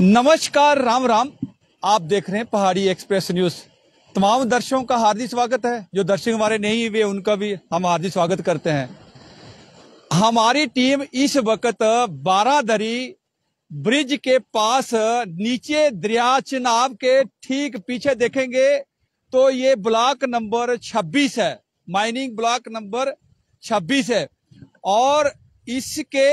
नमस्कार राम राम आप देख रहे हैं पहाड़ी एक्सप्रेस न्यूज तमाम दर्शकों का हार्दिक स्वागत है जो दर्शक हमारे नहीं हुए उनका भी हम हार्दिक स्वागत करते हैं हमारी टीम इस वक्त बारादरी ब्रिज के पास नीचे दरिया चिनाब के ठीक पीछे देखेंगे तो ये ब्लॉक नंबर 26 है माइनिंग ब्लॉक नंबर 26 है और इसके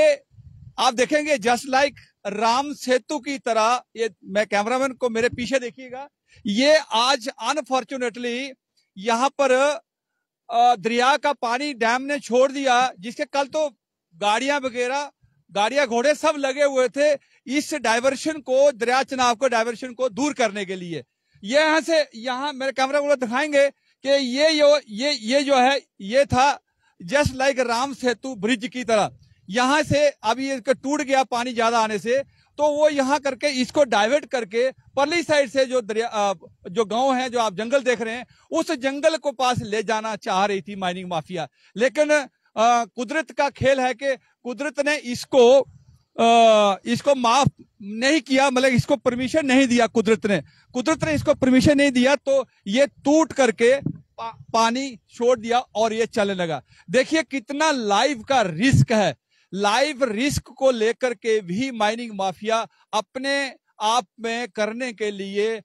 आप देखेंगे just like like, Ram Setu की तरह ये मैं कैमरामैन को मेरे पीछे देखिएगा ये आज अनफॉर्चुनेटली यहाँ पर दरिया का पानी डैम ने छोड़ दिया जिसके कल तो गाड़ियां वगैरह गाड़ियां घोड़े सब लगे हुए थे इस डाइवर्शन को दरिया चनाव को डायवर्शन को दूर करने के लिए ये यहां से यहाँ मेरे कैमरा को दिखाएंगे कि ये यो, ये ये जो है ये था just like Ram Setu bridge की तरह यहाँ से अभी इसका टूट गया पानी ज्यादा आने से तो वो यहाँ करके इसको डाइवर्ट करके परली साइड से जो दरिया जो गांव है जो आप जंगल देख रहे हैं उस जंगल को पास ले जाना चाह रही थी माइनिंग माफिया लेकिन कुदरत का खेल है कि कुदरत ने इसको आ, इसको माफ नहीं किया मतलब इसको परमिशन नहीं दिया कुदरत ने कुदरत ने इसको परमिशन नहीं दिया तो ये टूट करके पा, पानी छोड़ दिया और ये चलने लगा देखिए कितना लाइफ का रिस्क है लाइव रिस्क को लेकर के भी माइनिंग माफिया अपने आप में करने के लिए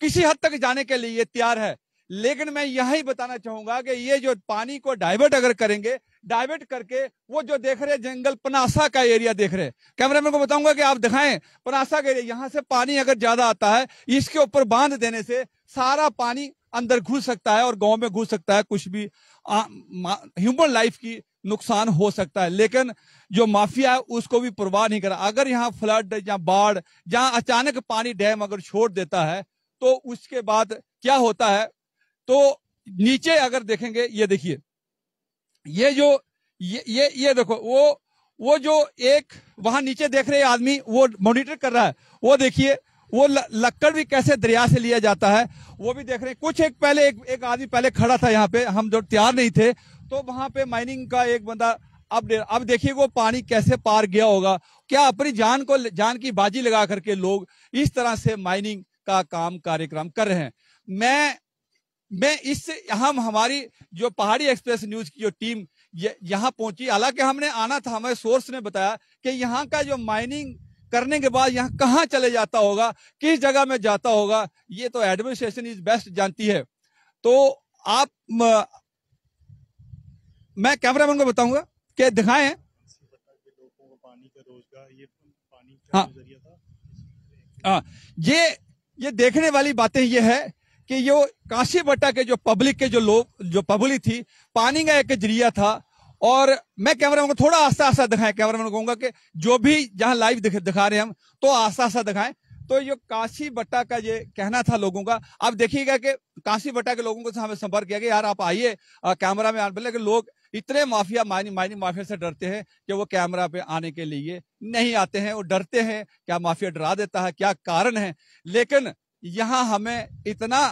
किसी हद तक जाने के लिए तैयार है लेकिन मैं यही बताना चाहूंगा कि ये जो पानी को डाइवर्ट अगर करेंगे डाइवर्ट करके वो जो देख रहे जंगल पनासा का एरिया देख रहे कैमरामैन को बताऊंगा कि आप दिखाएं पनासा का एरिया यहां से पानी अगर ज्यादा आता है इसके ऊपर बांध देने से सारा पानी अंदर घुस सकता है और गांव में घुस सकता है कुछ भी ह्यूमन लाइफ की नुकसान हो सकता है लेकिन जो माफिया है उसको भी परवाह नहीं करा अगर यहाँ फ्लड या बाढ़ या अचानक पानी डैम अगर छोड़ देता है तो उसके बाद क्या होता है तो नीचे अगर देखेंगे ये देखिए ये जो ये ये ये देखो वो वो जो एक वहां नीचे देख रहे आदमी वो मॉनिटर कर रहा है वो देखिए वो लक्कड़ भी कैसे दरिया से लिया जाता है वो भी देख रहे हैं कुछ एक पहले एक, एक आदमी पहले खड़ा था यहाँ पे हम जो तैयार नहीं थे तो वहां पे माइनिंग का एक बंदा अब अब देखिए वो पानी कैसे पार गया होगा क्या अपनी जान को जान की बाजी लगा करके लोग इस तरह से माइनिंग का काम कार्यक्रम कर रहे हैं मैं मैं इस हम हमारी जो पहाड़ी एक्सप्रेस न्यूज की जो टीम यहाँ पहुंची हालांकि हमने आना था हमारे सोर्स ने बताया कि यहाँ का जो माइनिंग करने के बाद यहाँ कहाँ चले जाता होगा किस जगह में जाता होगा ये तो एडमिनिस्ट्रेशन इज बेस्ट जानती है तो आप मैं कैमरा मैन को बताऊंगा कि दिखाए हाँ।, हाँ ये ये देखने वाली बातें ये है कि यो काशी बट्टा के जो पब्लिक के जो लोग जो पब्लिक थी पानी का एक जरिया था और मैं कैमरा को थोड़ा आस्ता आस्ता दिखाएं कैमरा मैन कहूंगा कि जो भी जहां लाइव दिख, दिखा रहे हैं हम तो आस्ता आस्ता दिखाएं तो ये काशी बट्टा का ये कहना था लोगों का अब देखिएगा कि काशी बट्टा के लोगों को हमें संपर्क किया गया यार आप आइए कैमरा में आने लगे लोग इतने माफिया माइनिंग माइनिंग माफिया से डरते हैं कि वो कैमरा पे आने के लिए नहीं आते हैं वो डरते हैं क्या माफिया डरा देता है क्या कारण है लेकिन यहाँ हमें इतना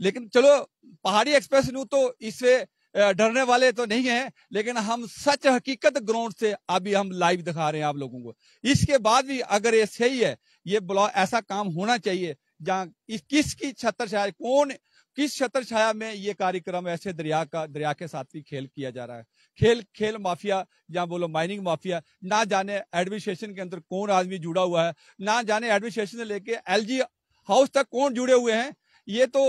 लेकिन चलो पहाड़ी एक्सप्रेस न्यू तो इससे डरने वाले तो नहीं है लेकिन हम सच हकीकत ग्राउंड से अभी हम लाइव दिखा रहे हैं आप लोगों को इसके बाद भी अगर ये सही है ये ब्लॉक ऐसा काम होना चाहिए जहाँ किसकी छत्रछाया कौन किस छत्र छाया में ये कार्यक्रम ऐसे दरिया का दरिया के साथ भी खेल किया जा रहा है खेल खेल माफिया या बोलो माइनिंग माफिया ना जाने एडमिनिस्ट्रेशन के अंदर कौन आदमी जुड़ा हुआ है ना जाने एडमिनिस्ट्रेशन से लेके एलजी हाउस तक कौन जुड़े हुए हैं ये तो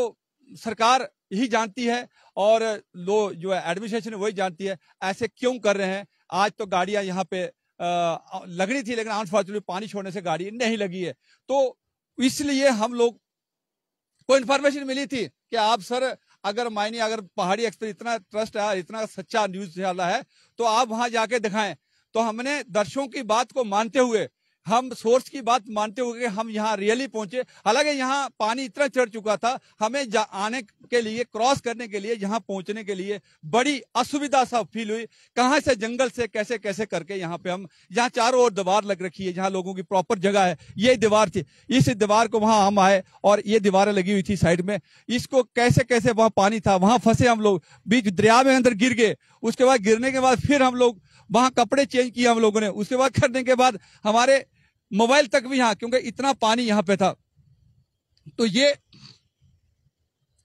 सरकार ही जानती है और लोग जो है एडमिनिस्ट्रेशन वही जानती है ऐसे क्यों कर रहे हैं आज तो गाड़ियां यहाँ पे लगनी थी लेकिन अनफॉर्चुनेटली पानी छोड़ने से गाड़ी नहीं लगी है तो इसलिए हम लोग को इन्फॉर्मेशन मिली थी कि आप सर अगर मायने अगर पहाड़ी एक्सप्रेस इतना ट्रस्ट है इतना सच्चा न्यूज वाला है तो आप वहां जाके दिखाएं तो हमने दर्शकों की बात को मानते हुए हम सोर्स की बात मानते हुए हम यहाँ रियली पहुंचे हालांकि यहाँ पानी इतना चढ़ चुका था हमें आने के लिए क्रॉस करने के लिए यहाँ पहुंचने के लिए बड़ी असुविधा सा फील हुई कहाँ से जंगल से कैसे कैसे करके यहाँ पे हम यहाँ चारों ओर दीवार लग रखी है जहाँ लोगों की प्रॉपर जगह है ये दीवार थी इस दीवार को वहां हम आए और ये दीवारें लगी हुई थी साइड में इसको कैसे कैसे वहां पानी था वहां फंसे हम लोग बीच दरिया में अंदर गिर गए उसके बाद गिरने के बाद फिर हम लोग वहां कपड़े चेंज किए हम लोगों ने उसके बाद करने के बाद हमारे मोबाइल तक भी यहाँ क्योंकि इतना पानी यहाँ पे था तो ये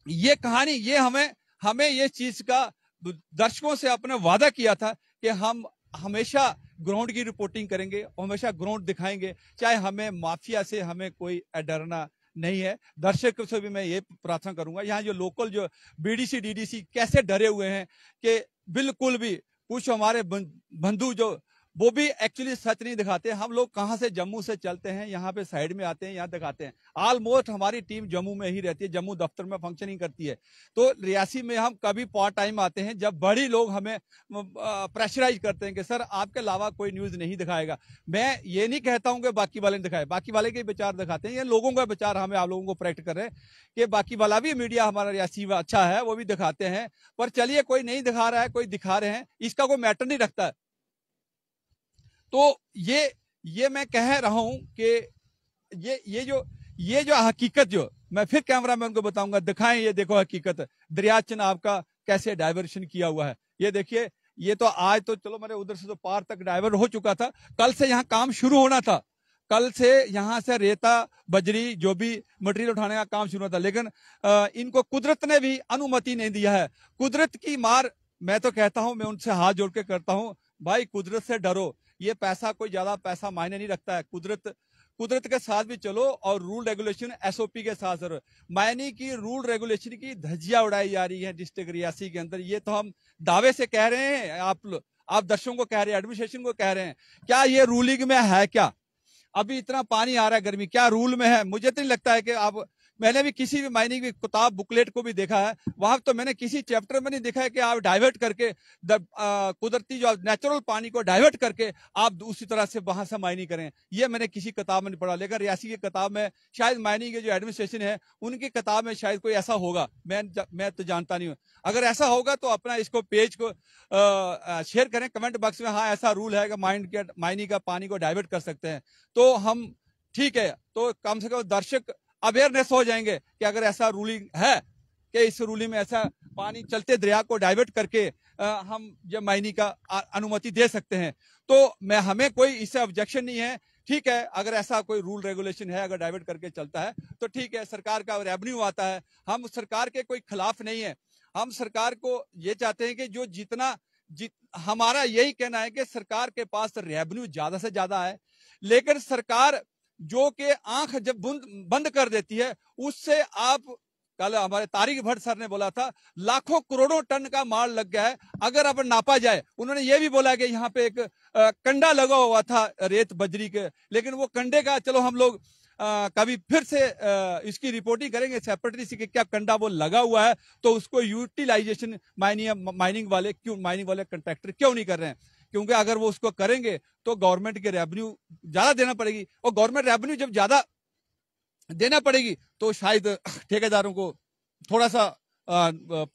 ये कहानी ये हमें हमें ये चीज का दर्शकों से अपने वादा किया था कि हम हमेशा ग्राउंड की रिपोर्टिंग करेंगे हमेशा ग्राउंड दिखाएंगे चाहे हमें माफिया से हमें कोई डरना नहीं है दर्शक से भी मैं ये प्रार्थना करूंगा यहाँ जो लोकल जो बीडीसी डीडीसी कैसे डरे हुए हैं कि बिल्कुल भी कुछ हमारे बंधु जो वो भी एक्चुअली सच नहीं दिखाते हम लोग कहाँ से जम्मू से चलते हैं यहाँ पे साइड में आते हैं यहाँ दिखाते हैं ऑलमोस्ट हमारी टीम जम्मू में ही रहती है जम्मू दफ्तर में फंक्शनिंग करती है तो रियासी में हम कभी पार्ट टाइम आते हैं जब बड़ी लोग हमें प्रेशराइज करते हैं कि सर आपके अलावा कोई न्यूज नहीं दिखाएगा मैं ये नहीं कहता हूँ कि बाकी वाले ने दिखाए बाकी वाले के विचार दिखाते हैं ये लोगों का विचार हमें आप लोगों को प्रैक्ट कर रहे हैं कि बाकी वाला भी मीडिया हमारा रियासी अच्छा है वो भी दिखाते हैं पर चलिए कोई नहीं दिखा रहा है कोई दिखा रहे हैं इसका कोई मैटर नहीं रखता है तो ये ये मैं कह रहा हूं कि ये ये जो ये जो हकीकत जो मैं फिर कैमरा मैन को बताऊंगा दिखाएं ये देखो हकीकत दरिया चिनाब का कैसे डायवर्शन किया हुआ है ये देखिए ये तो आज तो चलो मेरे उधर से तो पार तक डाइवर्ट हो चुका था कल से यहाँ काम शुरू होना था कल से यहाँ से रेता बजरी जो भी मटेरियल उठाने का काम शुरू होना था लेकिन आ, इनको कुदरत ने भी अनुमति नहीं दिया है कुदरत की मार मैं तो कहता हूं मैं उनसे हाथ जोड़ के करता हूँ भाई कुदरत से डरो ये पैसा कोई ज्यादा पैसा मायने नहीं रखता है कुदरत कुदरत के साथ भी चलो और रूल रेगुलेशन एसओपी के साथ जरूर मायने की रूल रेगुलेशन की धज्जिया उड़ाई जा रही है डिस्ट्रिक्ट रियासी के अंदर ये तो हम दावे से कह रहे हैं आप आप दर्शकों को कह रहे हैं एडमिनिस्ट्रेशन को कह रहे हैं क्या ये रूलिंग में है क्या अभी इतना पानी आ रहा है गर्मी क्या रूल में है मुझे तो नहीं लगता है कि आप मैंने भी किसी भी माइनिंग की किताब बुकलेट को भी देखा है वहां तो मैंने किसी चैप्टर में नहीं देखा है कि आप डाइवर्ट करके कुदरती जो नेचुरल पानी को डाइवर्ट करके आप उसी तरह से वहां से माइनिंग करें यह मैंने किसी किताब में नहीं पढ़ा लेकिन रियासी की किताब में शायद माइनिंग के जो एडमिनिस्ट्रेशन है उनकी किताब में शायद कोई ऐसा होगा मैं मैं तो जानता नहीं हूँ अगर ऐसा होगा तो अपना इसको पेज को शेयर करें कमेंट बॉक्स में हाँ ऐसा रूल है कि माइंड के माइनिंग का पानी को डाइवर्ट कर सकते हैं तो हम ठीक है तो कम से कम दर्शक अवेयरनेस हो जाएंगे कि अगर ऐसा रूलिंग है कि इस रूलिंग में ऐसा पानी चलते दरिया को डाइवर्ट करके आ, हम जब माइनिंग का अनुमति दे सकते हैं तो मैं हमें कोई इससे ऑब्जेक्शन नहीं है ठीक है अगर ऐसा कोई रूल रेगुलेशन है अगर डाइवर्ट करके चलता है तो ठीक है सरकार का रेवेन्यू आता है हम सरकार के कोई खिलाफ नहीं है हम सरकार को ये चाहते हैं कि जो जितना जित हमारा यही कहना है कि सरकार के पास रेवेन्यू ज्यादा से ज्यादा है लेकिन सरकार जो कि आंख जब बंद कर देती है उससे आप कल हमारे तारिक भट्ट सर ने बोला था लाखों करोड़ों टन का माल लग गया है अगर आप नापा जाए उन्होंने ये भी बोला कि यहाँ पे एक आ, कंडा लगा हुआ था रेत बजरी के लेकिन वो कंडे का चलो हम लोग आ, कभी फिर से आ, इसकी रिपोर्टिंग करेंगे सेपरेटरी से क्या कंडा वो लगा हुआ है तो उसको यूटिलाइजेशन माइनिंग माइनिंग वाले क्यों माइनिंग वाले कंट्रैक्टर क्यों नहीं कर रहे हैं क्योंकि अगर वो उसको करेंगे तो गवर्नमेंट के रेवेन्यू ज्यादा देना पड़ेगी और गवर्नमेंट रेवेन्यू जब ज्यादा देना पड़ेगी तो शायद ठेकेदारों को थोड़ा सा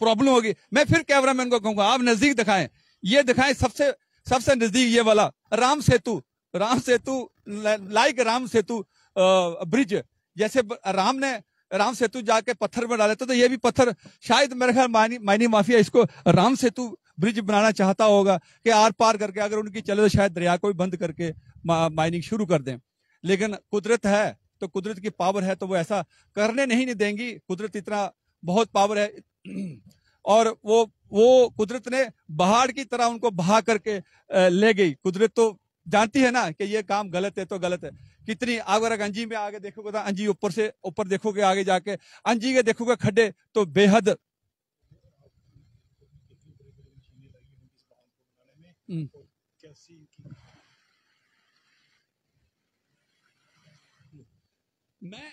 प्रॉब्लम होगी मैं फिर कैमरामैन को कहूंगा आप नजदीक दिखाएं ये दिखाएं सबसे सबसे नजदीक ये वाला राम सेतु राम सेतु लाइक राम सेतु ब्रिज जैसे राम ने राम सेतु जाके पत्थर में डाले तो ये भी पत्थर शायद मेरे ख्याल मायनी माफिया इसको राम सेतु ब्रिज बनाना चाहता होगा कि आर पार करके अगर उनकी चले तो शायद दरिया को भी बंद करके माइनिंग शुरू कर दें लेकिन कुदरत है तो कुदरत की पावर है तो वो ऐसा करने नहीं, नहीं देंगी कुदरत इतना बहुत पावर है और वो वो कुदरत ने बहाड़ की तरह उनको बहा करके ले गई कुदरत तो जानती है ना कि ये काम गलत है तो गलत है कितनी अगर अंजी में आगे देखोगे तो अंजी ऊपर से ऊपर देखोगे आगे जाके अंजी के देखोगे खड्डे तो बेहद Mm. मैं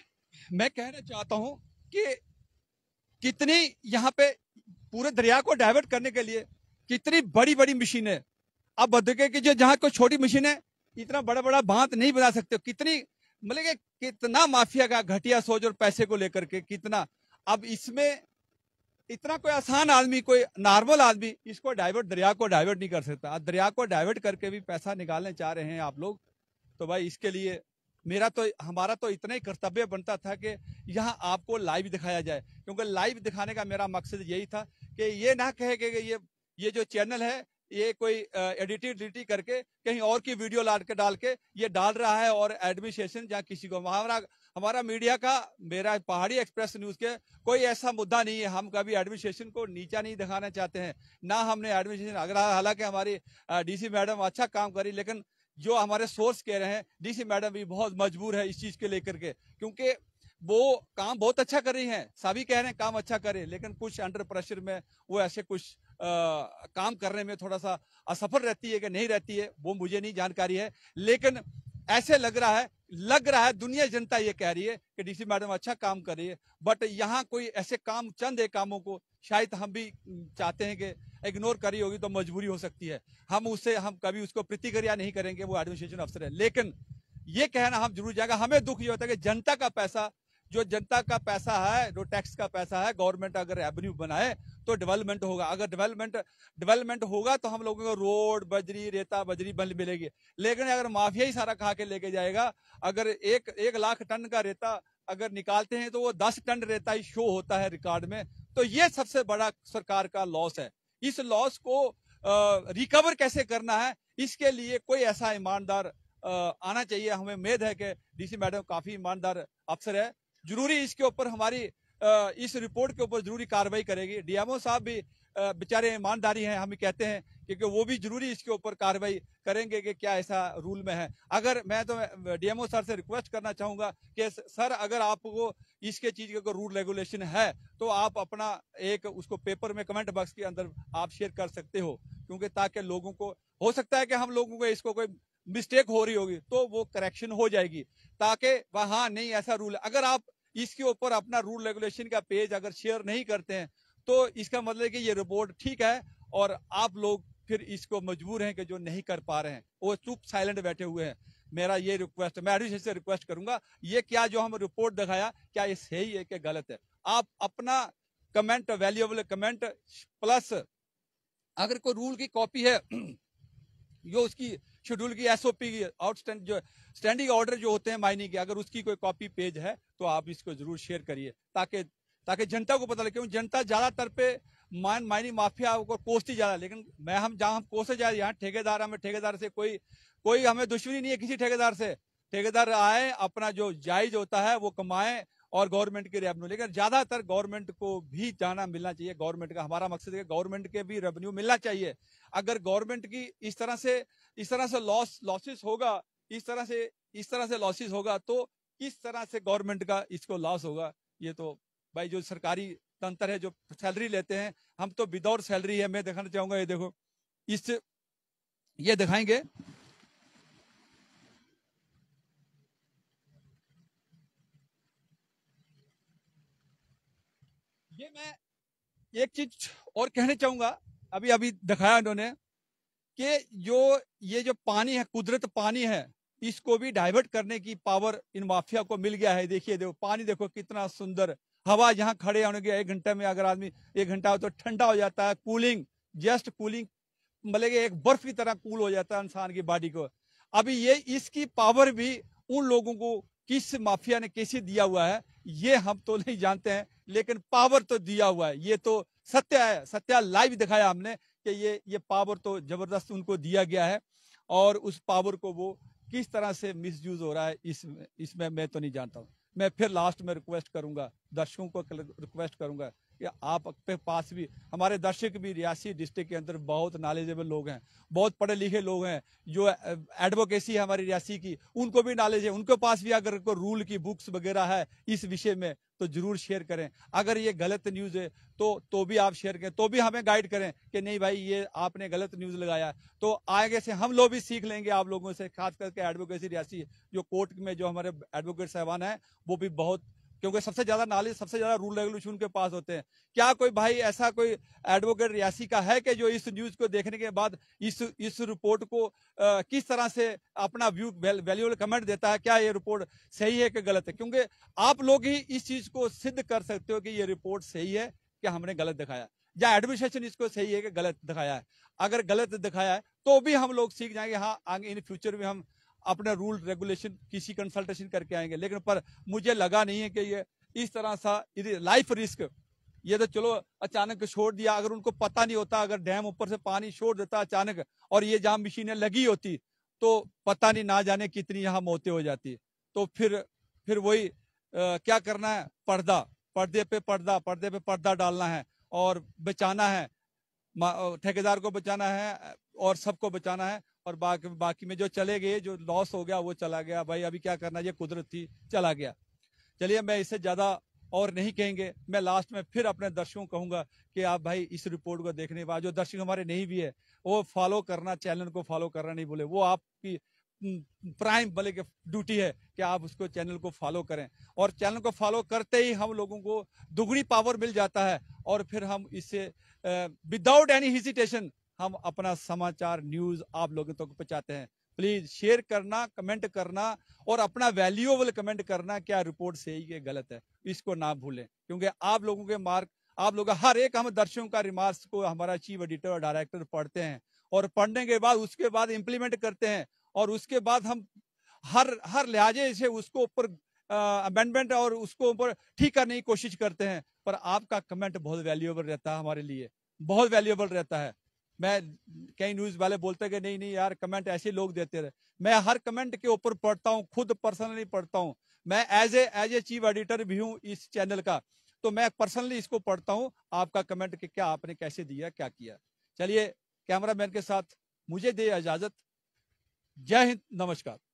मैं कहना चाहता हूं कि कितनी यहां पे पूरे दरिया को डाइवर्ट करने के लिए कितनी बड़ी बड़ी है आप बदके की जो जहाँ कोई छोटी है इतना बड़ा बड़ा बांध नहीं बना सकते कितनी मतलब कितना माफिया का घटिया सोच और पैसे को लेकर के कितना अब इसमें इतना कोई आसान आदमी कोई नॉर्मल आदमी इसको डाइवर्ट दरिया को डाइवर्ट नहीं कर सकता दरिया को डाइवर्ट करके भी पैसा निकालने चाह रहे हैं आप लोग तो भाई इसके लिए मेरा तो हमारा तो इतना ही कर्तव्य बनता था कि यहाँ आपको लाइव दिखाया जाए क्योंकि लाइव दिखाने का मेरा मकसद यही था कि ये ना कहे कि ये ये जो चैनल है ये कोई एडिटिंग एडिटिंग करके कहीं और की वीडियो लाट के डाल के ये डाल रहा है और एडमिनिस्ट्रेशन या किसी को हमारा हमारा मीडिया का मेरा पहाड़ी एक्सप्रेस न्यूज के कोई ऐसा मुद्दा नहीं है हम कभी एडमिनिस्ट्रेशन को नीचा नहीं दिखाना चाहते हैं ना हमने एडमिनिस्ट्रेशन अगर हालांकि हमारी डीसी मैडम अच्छा काम करी लेकिन जो हमारे सोर्स कह रहे हैं डीसी मैडम भी बहुत मजबूर है इस चीज के लेकर के क्योंकि वो काम बहुत अच्छा कर रही हैं सभी कह रहे हैं काम अच्छा करे लेकिन कुछ अंडर प्रेशर में वो ऐसे कुछ आ, काम करने में थोड़ा सा असफल रहती है कि नहीं रहती है वो मुझे नहीं जानकारी है लेकिन ऐसे लग रहा है लग रहा है दुनिया जनता ये कह रही है कि डीसी मैडम अच्छा काम कर रही है बट यहाँ कोई ऐसे काम चंद है कामों को शायद हम भी चाहते हैं कि इग्नोर करी होगी तो मजबूरी हो सकती है हम उससे हम कभी उसको प्रतिक्रिया नहीं करेंगे वो एडमिनिस्ट्रेशन अफसर है लेकिन ये कहना हम जरूर जाएगा हमें दुख ये होता है कि जनता का पैसा जो जनता का पैसा है जो टैक्स का पैसा है गवर्नमेंट अगर रेवेन्यू बनाए तो डेवलपमेंट होगा अगर डेवलपमेंट डेवलपमेंट होगा तो हम लोगों को रोड बजरी रेता बजरी बल मिलेगी लेकिन अगर माफिया ही सारा खा के लेके जाएगा अगर एक एक लाख टन का रेता अगर निकालते हैं तो वो दस टन रेता ही शो होता है रिकॉर्ड में तो ये सबसे बड़ा सरकार का लॉस है इस लॉस को रिकवर कैसे करना है इसके लिए कोई ऐसा ईमानदार आना चाहिए हमें उम्मीद है कि डीसी मैडम काफी ईमानदार अफसर है जरूरी इसके ऊपर हमारी इस रिपोर्ट के ऊपर जरूरी कार्रवाई करेगी डीएमओ साहब भी बेचारे ईमानदारी हैं हम कहते हैं क्योंकि वो भी जरूरी इसके ऊपर कार्रवाई करेंगे कि क्या ऐसा रूल में है अगर मैं तो डीएमओ सर से रिक्वेस्ट करना चाहूंगा कि सर अगर आपको इसके चीज का रूल रेगुलेशन है तो आप अपना एक उसको पेपर में कमेंट बॉक्स के अंदर आप शेयर कर सकते हो क्योंकि ताकि लोगों को हो सकता है कि हम लोगों को इसको कोई मिस्टेक हो रही होगी तो वो करेक्शन हो जाएगी ताकि वहां नहीं ऐसा रूल अगर आप इसके ऊपर अपना रूल रेगुलेशन का पेज अगर शेयर नहीं करते हैं तो इसका मतलब कि ये रिपोर्ट ठीक है और आप लोग फिर इसको मजबूर हैं कि जो नहीं कर पा रहे हैं वो चुप साइलेंट बैठे हुए हैं मेरा ये रिक्वेस्ट मैं एडमिशन से रिक्वेस्ट करूंगा ये क्या जो हम रिपोर्ट दिखाया क्या ये सही है क्या गलत है आप अपना कमेंट वैल्यूएबल कमेंट प्लस अगर कोई रूल की कॉपी है जो उसकी शेड्यूल की एसओपी की आउटस्टैंड जो स्टैंडिंग ऑर्डर जो होते हैं माइनिंग के अगर उसकी कोई कॉपी पेज है तो आप इसको जरूर शेयर करिए ताकि ताकि जनता को पता लगे क्योंकि जनता ज्यादातर पे माइन माइनिंग माफिया को कोसती ज्यादा लेकिन मैं हम जहाँ हम कोसे जाए यहाँ ठेकेदार हमें ठेकेदार से कोई कोई हमें दुश्मनी नहीं है किसी ठेकेदार से ठेकेदार आए अपना जो जायज होता है वो कमाए और गवर्नमेंट के रेवेन्यू लेकिन ज्यादातर गवर्नमेंट को भी जाना मिलना चाहिए गवर्नमेंट का हमारा मकसद है गवर्नमेंट के भी रेवेन्यू मिलना चाहिए अगर गवर्नमेंट की इस तरह से इस तरह से लॉस लॉसेस होगा इस तरह से इस तरह से लॉसेस होगा तो किस तरह से गवर्नमेंट का इसको लॉस होगा ये तो भाई जो सरकारी तंत्र है जो सैलरी लेते हैं हम तो विदाउट सैलरी है मैं दिखाना चाहूंगा ये देखो इस ये दिखाएंगे ये मैं एक चीज और कहना चाहूंगा अभी अभी दिखाया उन्होंने कि जो ये जो पानी है कुदरत पानी है इसको भी डाइवर्ट करने की पावर इन माफिया को मिल गया है देखिए देखो पानी देखो कितना सुंदर हवा यहाँ खड़े होने के एक घंटे में अगर आदमी एक घंटा हो तो ठंडा हो जाता है कूलिंग जस्ट कूलिंग मतलब एक बर्फ की तरह कूल हो जाता है इंसान की बॉडी को अभी ये इसकी पावर भी उन लोगों को किस माफिया ने कैसे दिया हुआ है ये हम तो नहीं जानते हैं लेकिन पावर तो दिया हुआ है ये तो सत्य है सत्या लाइव दिखाया हमने कि ये ये पावर तो जबरदस्त उनको दिया गया है और उस पावर को वो किस तरह से यूज हो रहा है इस इसमें मैं तो नहीं जानता हूँ मैं फिर लास्ट में रिक्वेस्ट करूंगा दर्शकों को रिक्वेस्ट करूंगा कि आप पे पास भी हमारे दर्शक भी रियासी डिस्ट्रिक्ट के अंदर बहुत नॉलेजेबल लोग हैं बहुत पढ़े लिखे लोग हैं जो एडवोकेसी है हमारी रियासी की उनको भी नॉलेज है उनके पास भी अगर कोई रूल की बुक्स वगैरह है इस विषय में तो जरूर शेयर करें अगर ये गलत न्यूज़ है तो तो भी आप शेयर करें तो भी हमें गाइड करें कि नहीं भाई ये आपने गलत न्यूज़ लगाया तो आगे से हम लोग भी सीख लेंगे आप लोगों से खास करके एडवोकेसी रियासी जो कोर्ट में जो हमारे एडवोकेट साहबान हैं वो भी बहुत क्योंकि सबसे ज्यादा नॉलेज सबसे ज्यादा रूल रेगुलेशन उनके पास होते हैं क्या कोई भाई ऐसा कोई एडवोकेट रियासी का है कि जो इस न्यूज को देखने के बाद इस इस रिपोर्ट को आ, किस तरह से अपना व्यू वैल्यूएबल कमेंट देता है क्या ये रिपोर्ट सही है कि गलत है क्योंकि आप लोग ही इस चीज को सिद्ध कर सकते हो कि ये रिपोर्ट सही है कि हमने गलत दिखाया या एडमिनिस्ट्रेशन इसको सही है कि गलत दिखाया है अगर गलत दिखाया है तो भी हम लोग सीख जाएंगे हाँ आगे इन फ्यूचर में हम अपने रूल रेगुलेशन किसी कंसल्टेशन करके आएंगे लेकिन पर मुझे लगा नहीं है कि ये इस तरह सा लाइफ रिस्क ये तो चलो अचानक छोड़ दिया अगर उनको पता नहीं होता अगर डैम ऊपर से पानी छोड़ देता अचानक और ये जहाँ मशीनें लगी होती तो पता नहीं ना जाने कितनी यहाँ मौतें हो जाती तो फिर फिर वही क्या करना है पर्दा पर्दे पे पर्दा पर्दे पे पर्दा डालना है और बचाना है ठेकेदार को बचाना है और सबको बचाना है और बाकी बाकी में जो चले गए जो लॉस हो गया वो चला गया भाई अभी क्या करना ये कुदरत थी चला गया चलिए मैं इसे ज़्यादा और नहीं कहेंगे मैं लास्ट में फिर अपने दर्शकों को कहूंगा कि आप भाई इस रिपोर्ट को देखने के बाद जो दर्शक हमारे नहीं भी है वो फॉलो करना चैनल को फॉलो करना नहीं बोले वो आपकी प्राइम बोले कि ड्यूटी है कि आप उसको चैनल को फॉलो करें और चैनल को फॉलो करते ही हम लोगों को दुगनी पावर मिल जाता है और फिर हम इससे विदाउट एनी हिजिटेशन हम अपना समाचार न्यूज आप लोगों तक तो पहुंचाते हैं प्लीज शेयर करना कमेंट करना और अपना वैल्यूएबल कमेंट करना क्या रिपोर्ट सही है गलत है इसको ना भूलें क्योंकि आप लोगों के मार्क आप लोग हर एक हम दर्शकों का रिमार्क्स को हमारा चीफ एडिटर और डायरेक्टर पढ़ते हैं और पढ़ने के बाद उसके बाद इम्प्लीमेंट करते हैं और उसके बाद हम हर हर लिहाजे से उसको ऊपर अमेंडमेंट और उसको ऊपर ठीक करने की कोशिश करते हैं पर आपका कमेंट बहुत वैल्यूएबल रहता है हमारे लिए बहुत वैल्यूएबल रहता है मैं कई न्यूज वाले बोलते कि नहीं नहीं यार कमेंट ऐसे लोग देते रहे मैं हर कमेंट के ऊपर पढ़ता हूँ खुद पर्सनली पढ़ता हूँ मैं as a as a chief editor भी हूँ इस चैनल का तो मैं पर्सनली इसको पढ़ता हूँ आपका कमेंट कि क्या आपने कैसे दिया क्या किया चलिए कैमरा मैन के साथ मुझे दे इजाजत जय हिंद नमस्कार